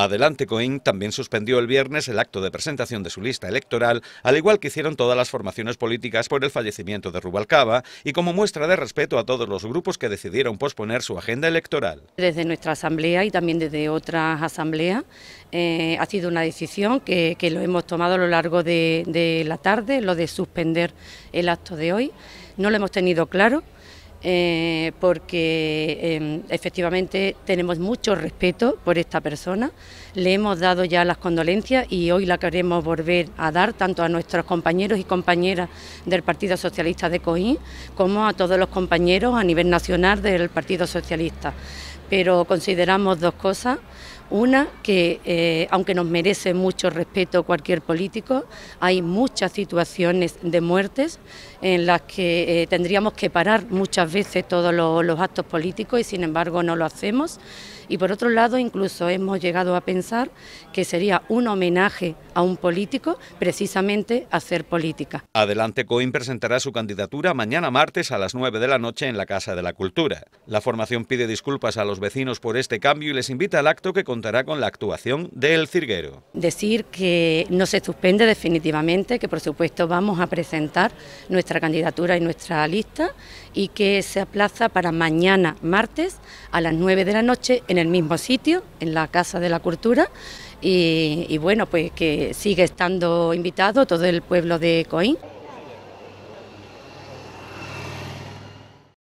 Adelante Coim también suspendió el viernes el acto de presentación de su lista electoral, al igual que hicieron todas las formaciones políticas por el fallecimiento de Rubalcaba y como muestra de respeto a todos los grupos que decidieron posponer su agenda electoral. Desde nuestra asamblea y también desde otras asambleas eh, ha sido una decisión que, lo hemos tomado a lo largo de, de la tarde, lo de suspender el acto de hoy. No lo hemos tenido claro. Eh, porque em, efectivamente tenemos mucho respeto por esta persona, le hemos dado ya las condolencias y hoy la queremos volver a dar tanto a nuestros compañeros y compañeras del Partido Socialista de Coín como a todos los compañeros a nivel nacional del Partido Socialista. Pero consideramos dos cosas. Una que, eh, aunque nos merece mucho respeto cualquier político, hay muchas situaciones de muertes en las que eh, tendríamos que parar muchas veces todos los, los actos políticos y sin embargo no lo hacemos. Y por otro lado, incluso hemos llegado a pensar que sería un homenaje a un político precisamente hacer política. Adelante Coim presentará su candidatura mañana martes a las 9 de la noche en la Casa de la Cultura. La formación pide disculpas a los vecinos por este cambio y les invita al acto que contará con la actuación del cirguero. Decir que no se suspende definitivamente, que por supuesto vamos a presentar nuestra candidatura y nuestra lista y que se aplaza para mañana martes a las 9 de la noche en el mismo sitio, en la Casa de la Cultura y, bueno, pues que sigue estando invitado todo el pueblo de Coín.